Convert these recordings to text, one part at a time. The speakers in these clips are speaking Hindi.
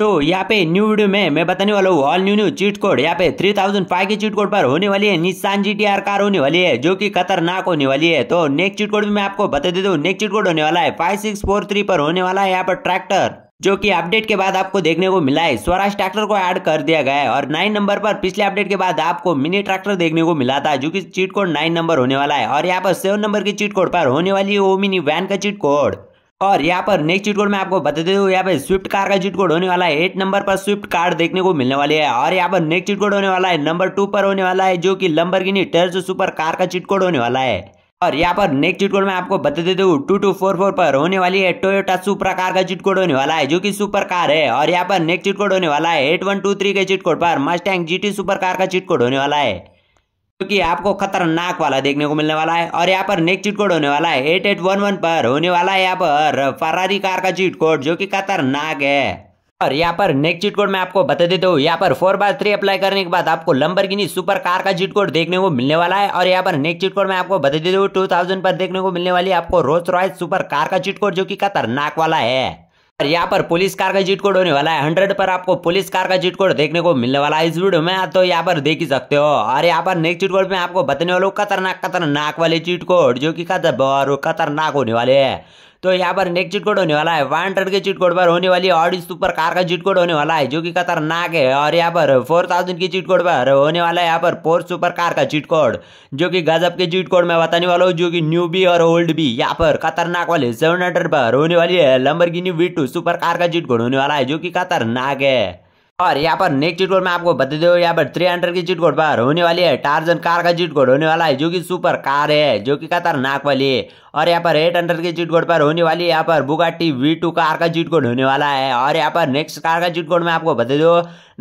तो यहाँ पे न्यू वीडियो में मैं बताने वाला हूँ all new new cheat code यहाँ पे थ्री थाउजेंड फाइव की चीट कोड पर होने वाली है निशान जी कार होने वाली है जो कि खतरनाक होने वाली है तो नेक्स्ट चीट कोड भी मैं आपको बता देता हूँ नेक्स्ट चीट कोड होने वाला है फाइव सिक्स फोर थ्री पर होने वाला है यहाँ पर ट्रैक्टर जो कि अपडेट के बाद आपको देखने को मिला है स्वराज ट्रैक्टर को ऐड कर दिया गया है और नाइन नंबर पर पिछले अपडेट के बाद आपको मिनी ट्रैक्टर देखने को मिला था जो कि चीट कोड नाइन नंबर होने वाला है और यहाँ पर सेवन नंबर की चीट कोड पर होने वाली है मिनी वैन का चीट कोड और यहाँ पर नेक्स्ट चीट कोड में आपको बता देता हूँ यहाँ पे स्विफ्ट कार का चीट कोड होने वाला है एट नंबर पर स्विफ्ट कार देखने को मिलने वाली है और यहाँ पर नेक्स्ट चीट कोड होने वाला है नंबर टू पर होने वाला है जो कि लंबरगिनी टर्ज सुपर कार का चीट कोड होने वाला है और यहाँ पर नेक्स्ट चीट कोड में आपको बता देते हूँ टू टू फोर फोर पर होने वाली है टोयोटा सुपर कार का चीट कोड होने वाला है जो कि सुपर कार है और यहाँ पर नेक्स्ट चीट कोड होने वाला है एट वन टू थ्री के चीट कोड पर मस्टैंग जीटी सुपर कार का चीट कोड होने वाला है क्योंकि आपको खतरनाक वाला देखने को मिलने वाला है और यहाँ पर नेक्स्ट चीट कोड होने वाला है एट एट वन वन पर होने वाला है यहाँ पर फरारी कार का चीट कोड जो कि खतरनाक है और यहाँ पर नेक्स्ट चीट कोड मैं आपको बता देता हूँ यहाँ पर फोर बार थ्री अप्लाई करने के बाद आपको गिनी सुपर कार का चीट कोड देखने को मिलने वाला है और यहाँ पर नेक्स्ट चीट कोड मैं आपको बता देता हूँ टू थाउजेंड पर देखने को मिलने वाली आपको रोज रॉयस सुपर कार का चीट कोड जो की खतरनाक वाला है यहाँ पर पुलिस कार का जीट कोड होने वाला है हंड्रेड पर आपको पुलिस कार का जीट कोड देखने को मिलने वाला है इस वीडियो में तो यहाँ पर देख ही सकते हो और यहाँ पर नेक्स्ट चीट कोड में आपको बताने वालों खतरनाक खतरनाक वाले चीट कोड जो कि खतर खतरनाक होने वाले है तो यहाँ पर नेक्स्ट चिट कोड होने वाला है वन हंड्रेड के चिट कोड पर होने वाली है और इस सुपर कार का चिट कोड होने वाला है जो कि खतरनाक है और यहाँ पर फोर थाउजेंड की चिट कोड पर होने वाला है यहाँ पर फोर सुपर कार का चिट कोड जो कि गजब के चिट कोड मैं बताने वाला हूँ जो कि न्यू बी और ओल्ड बी यहाँ पर खतरनाक वाले सेवन हंड्रेड पर होने वाली है Lamborghini V two super car का चिट कोड होने वाला है जो कि खतरनाक है और यहाँ पर नेक्स्ट चिटकोड में आपको बता दो यहाँ पर थ्री हंड्रेड की चिटकोड पर होने वाली है टार्जन कार का चिटकोड होने वाला है जो कि सुपर कार है जो कि खतरनाक वाली है और यहाँ पर एट हंड्रेड की चिटकोड पर होने वाली है यहाँ पर बुगाटी वी टू कार का चिटकोड होने वाला है और यहाँ पर नेक्स्ट कार का चिटकोड में आपको बता दो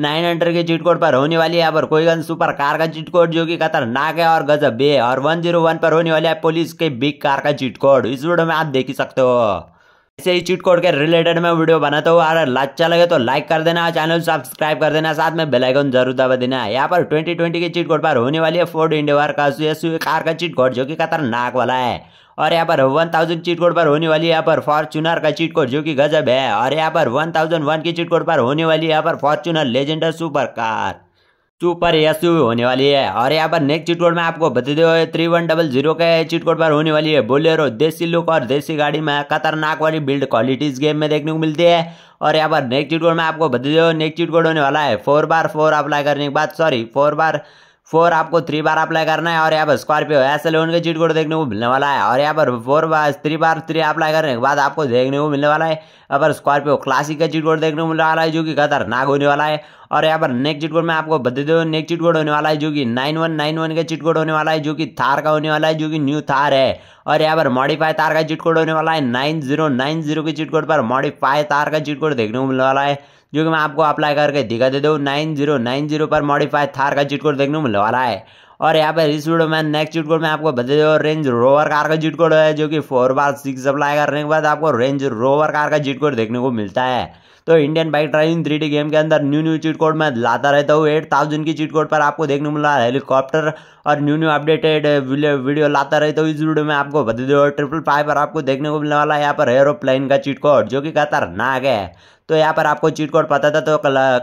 नाइन हंड्रेड की चिटकोड पर होने वाली है यहाँ पर कोईगंज सुपर कार का चिटकोड जो कि खतरनाक है और गजब है और वन जीरो वन पर होने वाली है पुलिस के बिग कार का चिटकोड इस वीडियो में आप देख ही सकते हो ऐसे ही चीट कोड के रिलेटेड में वीडियो बनाता हूँ अगर अच्छा लगे तो लाइक कर देना चैनल सब्सक्राइब कर देना साथ में बेलाइकन जरूर दबा देना यहाँ पर 2020 के चीट कोड पर होने वाली है फोर्ड इंडिया का कार का चीट कोड जो कि खतरनाक वाला है और यहाँ पर वन थाउजेंड चीट कोड पर होने वाली यहाँ पर फॉर्चुनर का चीट कोड जो कि गजब है और यहाँ पर वन थाउजेंड वन की चीट कोड पर होने वाली यहाँ पर Fortuner Legender super car super S होने वाली है और यहाँ पर नेक्स्ट चिटकोड में आपको बता दो थ्री वन डबल जीरो के चिटकोड पर होने वाली है बोलेरो देसी लुक और देसी गाड़ी में खतरनाक वाली बिल्ड क्वालिटीज गेम में देखने को मिलती है और यहाँ पर नेक्स्ट चिटकोड में आपको बता दो नेक्स्ट चिटकोड होने वाला है फोर बार फोर अप्लाई करने के बाद सॉरी फोर बार फोर आपको थ्री बार अप्लाई करना है और यहाँ पर स्कॉर्पियो ऐसे लोन के चीट कोड देखने को मिलने वाला है और यहाँ पर फोर बार थ्री बार थ्री अप्लाई करने के बाद आपको देखने को मिलने वाला है यहाँ पर स्कॉर्पियो क्लासिक का चीट कोड देखने को मिलने वाला है जो कि खतरनाक होने वाला है और यहाँ पर नेक्स्ट चिट कोड में आपको बता दो नेक्स्ट चिट कोड होने वाला है जो कि नाइन वन नाइन वन का चिट कोड होने वाला है जो कि थार का होने वाला है जो कि न्यू थार है और यहाँ पर मॉडिफाई तार का चिट कोड होने वाला है नाइन जीरो नाइन जीरो के चिट कोड पर मॉडिफाई तार का चिट कोड देखने को मिलने वाला है जो कि मैं आपको अप्लाई करके दिखा दे दूँ नाइन जीरो नाइन जीरो पर मॉडिफाइड थार का चिट कोड देखने को मिलने वाला है और यहाँ पर इस वीडियो में नेक्स्ट चिट कोड में आपको बता दो रेंज रोवर कार का चिट कोड है जो कि फोर बार सिक्स अप्लाई करने के बाद आपको रेंज रोवर कार का चिट कोड देखने को मिलता है तो Indian bike driving three game के अंदर न्यू न्यू चिट कोड मैं लाता रहता हूँ एट थाउजेंड की चिट कोड पर आपको देखने को मिला हेलीकॉप्टर और न्यू न्यू अपडेटेड वीडियो लाता रहता हूँ इस वीडियो में आपको बता दो ट्रिपल फाइव पर आपको देखने को मिलने वाला है यहाँ पर एरोप्लेन का चिट कोड जो कि खतरनाक है तो यहाँ पर आपको चीट कोड पता था तो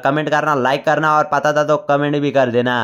कमेंट करना लाइक करना और पता था तो कमेंट भी कर देना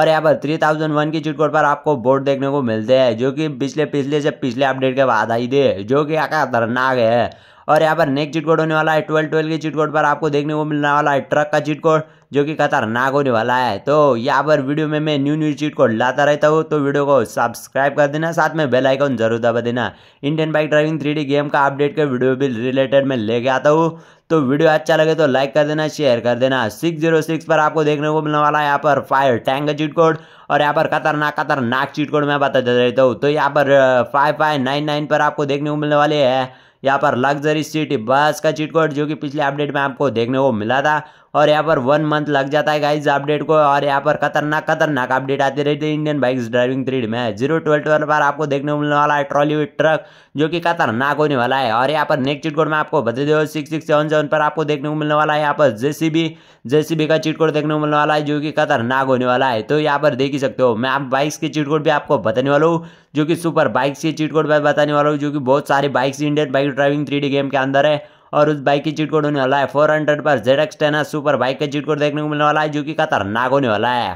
और यहाँ पर थ्री थाउजेंड वन की चीट कोड पर आपको बोर्ड देखने को मिलते हैं जो कि पिछले पिछले से पिछले अपडेट के बाद आई थे जो कि खतरनाक है और यहाँ पर नेक्स्ट जीट कोड होने वाला है ट्वेल्व ट्वेल्व के जीट कोड पर आपको देखने को मिलने वाला है ट्रक का जीट कोड जो कि खतरनाक होने वाला है तो यहाँ पर वीडियो में मैं न्यू न्यू चीट कोड लाता रहता हूँ तो वीडियो को सब्सक्राइब कर देना साथ में बेल आइकन जरूर दबा देना Indian bike driving three game का अपडेट का वीडियो भी रिलेटेड में लेके आता हूँ तो वीडियो अच्छा लगे तो लाइक कर देना शेयर कर देना सिक्स जीरो सिक्स पर आपको देखने को मिलने वाला है यहाँ पर फाइव टैंग का चीट कोड और यहाँ पर खतरनाक खतरनाक चीट कोड मैं बताते रहता हूँ तो यहाँ पर फाइव फाइव नाइन नाइन पर आपको देखने को मिलने वाली है यहाँ पर लग्जरी सिटी बस का चिटकोट जो कि पिछले अपडेट में आपको देखने को मिला था और यहाँ पर वन मंथ लग जाता है गाइज अपडेट को और यहाँ पर खतरनाक खतरनाक अपडेट आती रहती है इंडियन बाइक्स ड्राइविंग थ्रीड में जीरो ट्वेल्व ट्वेल्व पर आपको देखने को मिलने वाला है ट्रॉली ट्रक जो कि खतरनाक होने वाला है और यहाँ पर नेक्स्ट चिटकोड में आपको बता दो सिक्स सिक्स सेवन सेवन पर आपको देखने को मिलने वाला है यहाँ पर जेसीबी जेसीबी का कोड देखने को मिलने वाला है जो कि खतरनाक होने वाला है तो यहाँ पर देख ही सकते हो मैं आप बाइक्स के कोड भी आपको बताने वाला हूँ जो कि सुपर बाइक्स के चिटकोड कोड बताने वाला हूँ जो कि बहुत सारे bikes Indian bike driving three game के अंदर है और उस बाइक की चिटकोड कोड होने वाला है फोर हंड्रेड पर Z X ten super bike का चिटकोड देखने को मिलने वाला है जो कि खतरनाक होने वाला है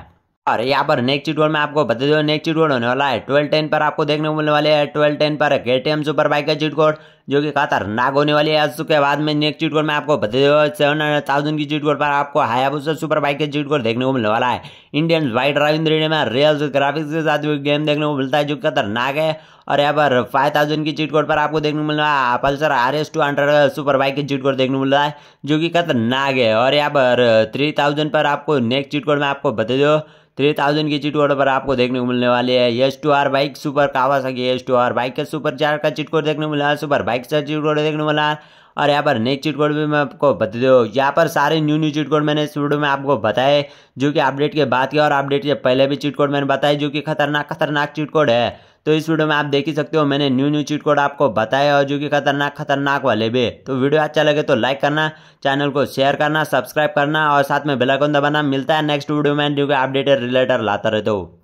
और यहाँ पर नेक्स्ट चिटकोड में आपको बता दो नेक्स्ट चिटकोड होने वाला है ट्वेल्व टेन पर आपको देखने को मिलने वाले है ट्वेल्व टेन पर K T M super bike का चिटकोड जो कि खतरनाक होने वाली है आज के बाद में नेक्स्ट चीट कोड में आपको सेवन हंड्रेड थाउजेंड की चीट कोड पर आपको हायाबूसा सुपर बाइक के चीट कोड देखने को मिलने वाला है इंडियन वाइट ड्राइविंग थ्री में रियल ग्राफिक्स के साथ गेम देखने को मिलता है जो खतरनाक है और यहाँ पर फाइव थाउजेंड की चीट कोड पर आपको देखने को मिल रहा है Pulsar R S two hundred super bike की चीट कोड देखने को मिल रहा है जो कि खतरनाक है और यहाँ पर थ्री थाउजेंड पर आपको नेक्स्ट चीट कोड में आपको बता दो थ्री थाउजेंड की चिट कोड पर आपको देखने को मिलने वाली है S two R bike super Kawasaki S two R bike का सुपर चार का चिट कोड देखने को मिला है सुपर बाइक का चिट कोड देखने को मिला है और यहाँ पर नेक्स्ट चिट कोड भी मैं आपको बता दो यहाँ पर सारे न्यू न्यू चिट कोड मैंने इस वीडियो में आपको बताए जो कि अपडेट के बाद के और अपडेट के पहले भी चिट कोड मैंने बताया जो कि खतरनाक खतरनाक चिट कोड है तो इस वीडियो में आप देख ही सकते हो मैंने न्यू न्यू चीट कोड आपको बताया और जो कि खतरनाक खतरनाक वाले भी तो वीडियो अच्छा लगे तो लाइक करना चैनल को शेयर करना सब्सक्राइब करना और साथ में बेलाइकन दबाना मिलता है नेक्स्ट वीडियो में अपडेटेड रिलेटेड लाता रहते हो तो।